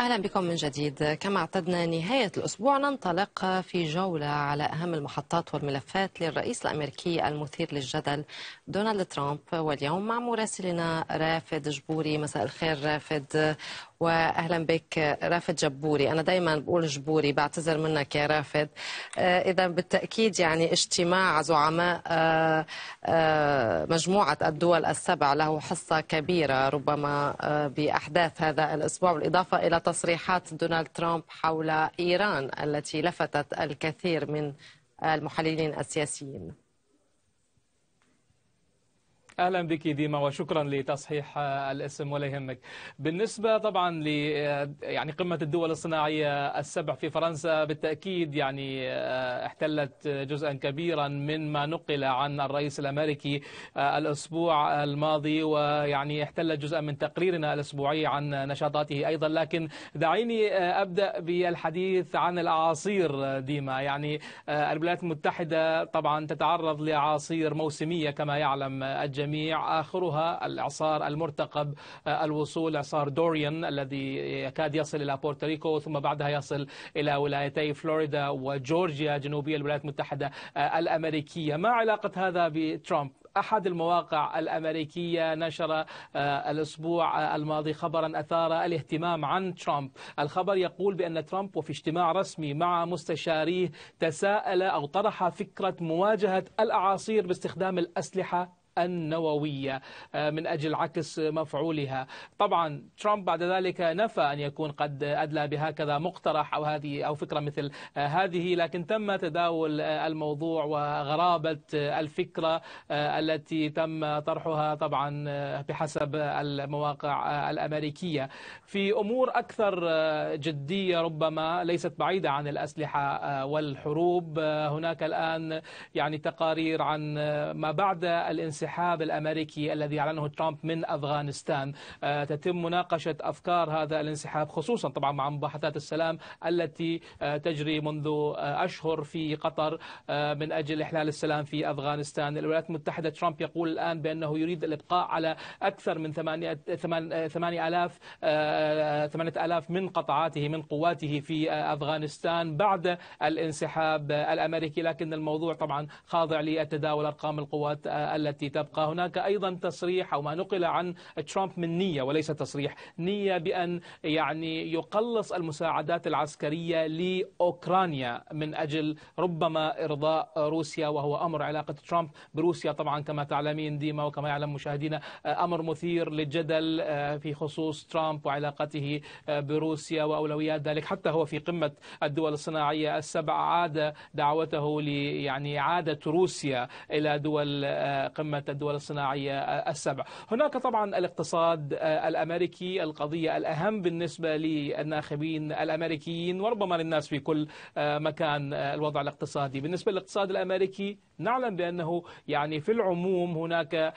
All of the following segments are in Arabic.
أهلا بكم من جديد كما اعتدنا نهاية الأسبوع ننطلق في جولة على أهم المحطات والملفات للرئيس الأمريكي المثير للجدل دونالد ترامب واليوم مع مراسلنا رافد جبوري مساء الخير رافد واهلا بك رافد جبوري انا دائما بقول جبوري بعتذر منك يا رافد آه، اذا بالتاكيد يعني اجتماع زعماء آه، آه، مجموعه الدول السبع له حصه كبيره ربما باحداث هذا الاسبوع بالاضافه الى تصريحات دونالد ترامب حول إيران التي لفتت الكثير من المحللين السياسيين أهلا بك ديما وشكرا لتصحيح آه، الاسم ولا يهمك بالنسبة طبعا ل آه، يعني قمة الدول الصناعية السبع في فرنسا بالتأكيد يعني آه، احتلت جزءا كبيرا من ما نقل عن الرئيس الأمريكي الأسبوع الماضي ويعني احتلت جزءا من تقريرنا الأسبوعي عن نشاطاته أيضا لكن دعيني أبدأ بالحديث عن الأعاصير ديما يعني الولايات المتحدة طبعا تتعرض لأعاصير موسمية كما يعلم الجميع الجميع آخرها الإعصار المرتقب آه، الوصول إعصار دوريان الذي يكاد يصل إلى بورتوريكو ثم بعدها يصل إلى ولايتي فلوريدا وجورجيا جنوبية الولايات المتحدة آه، الأمريكية ما علاقة هذا بترامب أحد المواقع الأمريكية نشر آه، الأسبوع الماضي خبرا أثار الاهتمام عن ترامب الخبر يقول بأن ترامب وفي اجتماع رسمي مع مستشاريه تساءل أو طرح فكرة مواجهة الأعاصير باستخدام الأسلحة النووية آه، من أجل عكس مفعولها طبعا ترامب بعد ذلك نفى أن يكون قد أدلى بهكذا مقترح أو هذه أو فكرة مثل آه، هذه لكن تم تداول آه، الموضوع وغرابة الفكرة التي تم طرحها طبعا بحسب المواقع الأمريكية في أمور أكثر جدية ربما ليست بعيدة عن الأسلحة والحروب هناك الآن يعني تقارير عن ما بعد الإنسان الانسحاب الأمريكي الذي أعلنه ترامب من أفغانستان آه، تتم مناقشة أفكار هذا الانسحاب خصوصا طبعا مع مباحثات السلام التي آه، تجري منذ آه، أشهر في قطر من أجل إحلال السلام في أفغانستان الولايات المتحدة ترامب يقول الآن بأنه يريد الإبقاء على أكثر من 8000 8000 من قطعاته من قواته في أفغانستان بعد الانسحاب الأمريكي لكن الموضوع طبعا خاضع للتداول أرقام القوات التي تبقى هناك أيضا تصريح أو ما نقل عن ترامب من نية وليس تصريح نية بأن يعني يقلص المساعدات العسكرية لأوكرانيا من أجل ربما إرضاء روسيا وهو أمر علاقة ترامب بروسيا طبعا كما تعلمين ديما وكما يعلم مشاهدينا أمر مثير للجدل آه، في خصوص ترامب وعلاقته آه، بروسيا وأولويات ذلك حتى هو في قمة الدول الصناعية السبع عاد دعوته ليعني عادة روسيا إلى دول آه، قمة منظمات الدول الصناعية السبع هناك طبعا الاقتصاد آه، الأمريكي القضية الأهم بالنسبة للناخبين الأمريكيين وربما للناس في كل آه، مكان آه، الوضع الاقتصادي بالنسبة للاقتصاد الأمريكي نعلم بأنه يعني في العموم هناك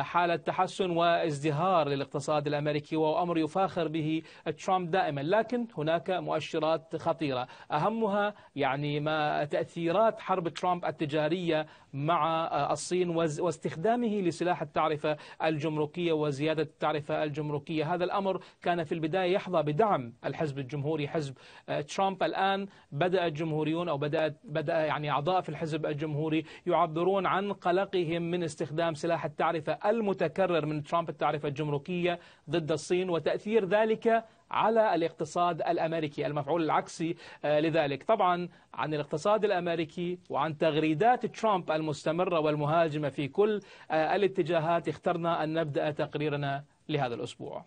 حالة تحسن وازدهار للاقتصاد الأمريكي وهو أمر يفاخر به ترامب دائما لكن هناك مؤشرات خطيرة أهمها يعني ما تأثيرات حرب ترامب التجارية مع الصين واستخدام استخدامه لسلاح التعرفة الجمركية وزيادة التعرفة الجمركية هذا الأمر كان في البداية يحظى بدعم الحزب الجمهوري حزب آه، ترامب الآن بدأ الجمهوريون أو بدأت بدأ يعني أعضاء في الحزب الجمهوري يعبرون عن قلقهم من استخدام سلاح التعرفة المتكرر من ترامب التعرفة الجمركية ضد الصين وتأثير ذلك على الاقتصاد الأمريكي المفعول العكسي آه، لذلك طبعا عن الاقتصاد الأمريكي وعن تغريدات ترامب المستمرة والمهاجمة في كل آه، الاتجاهات اخترنا أن نبدأ تقريرنا لهذا الأسبوع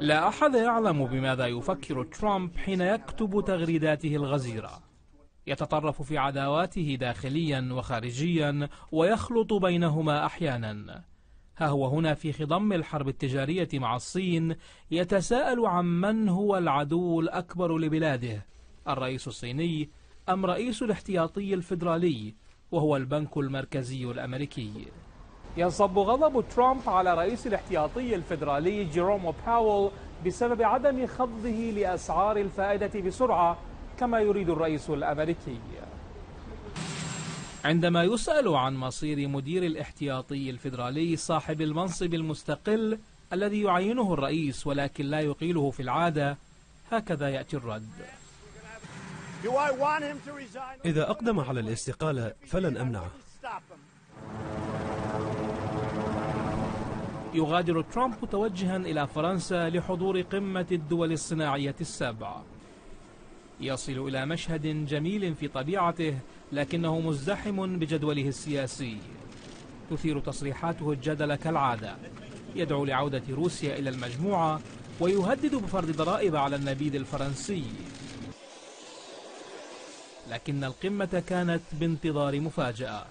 لا أحد يعلم بماذا يفكر ترامب حين يكتب تغريداته الغزيرة يتطرف في عداواته داخليا وخارجيا ويخلط بينهما أحيانا ها هو هنا في خضم الحرب التجارية مع الصين يتساءل عن من هو العدو الأكبر لبلاده الرئيس الصيني أم رئيس الاحتياطي الفيدرالي وهو البنك المركزي الأمريكي ينصب غضب ترامب على رئيس الاحتياطي الفيدرالي جيرومو باول بسبب عدم خفضه لأسعار الفائدة بسرعة كما يريد الرئيس الأمريكي عندما يسأل عن مصير مدير الاحتياطي الفيدرالي صاحب المنصب المستقل الذي يعينه الرئيس ولكن لا يقيله في العادة هكذا يأتي الرد إذا أقدم على الاستقالة فلن أمنعه يغادر ترامب متوجها إلى فرنسا لحضور قمة الدول الصناعية السبع يصل إلى مشهد جميل في طبيعته لكنه مزدحم بجدوله السياسي تثير تصريحاته الجدل كالعادة يدعو لعودة روسيا إلى المجموعة ويهدد بفرض ضرائب على النبيذ الفرنسي لكن القمة كانت بانتظار مفاجأة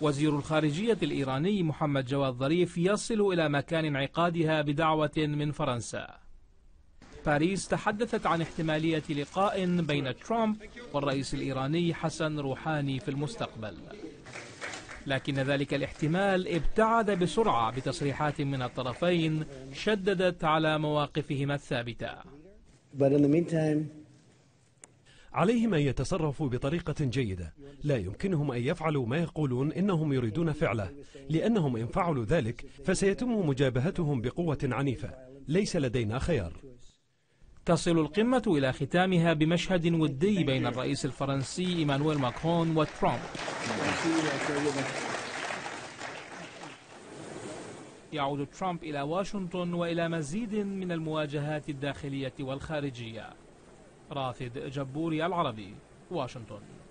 وزير الخارجية الإيراني محمد جواد ظريف يصل إلى مكان انعقادها بدعوة من فرنسا باريس تحدثت عن احتمالية لقاء بين ترامب والرئيس الإيراني حسن روحاني في المستقبل لكن ذلك الاحتمال ابتعد بسرعة بتصريحات من الطرفين شددت على مواقفهما الثابتة عليهم أن يتصرفوا بطريقة جيدة لا يمكنهم أن يفعلوا ما يقولون إنهم يريدون فعله لأنهم إن فعلوا ذلك فسيتم مجابهتهم بقوة عنيفة ليس لدينا خيار تصل القمة إلى ختامها بمشهد ودي بين الرئيس الفرنسي إيمانويل ماكرون وترامب يعود ترامب إلى واشنطن وإلى مزيد من المواجهات الداخلية والخارجية رافد جبوري العربي واشنطن